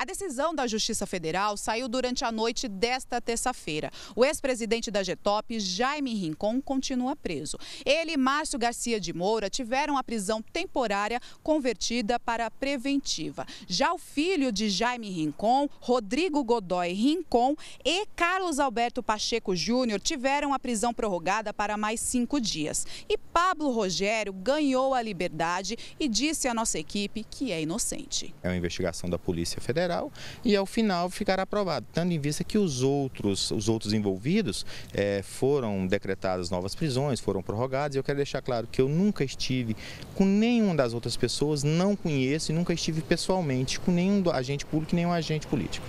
A decisão da Justiça Federal saiu durante a noite desta terça-feira. O ex-presidente da Getop, Jaime Rincon, continua preso. Ele e Márcio Garcia de Moura tiveram a prisão temporária convertida para preventiva. Já o filho de Jaime Rincon, Rodrigo Godoy Rincon e Carlos Alberto Pacheco Júnior tiveram a prisão prorrogada para mais cinco dias. E Pablo Rogério ganhou a liberdade e disse à nossa equipe que é inocente. É uma investigação da Polícia Federal Federal e ao final ficará aprovado, tendo em vista que os outros, os outros envolvidos é, foram decretadas novas prisões, foram prorrogadas. Eu quero deixar claro que eu nunca estive com nenhuma das outras pessoas, não conheço e nunca estive pessoalmente com nenhum agente público, nenhum agente político.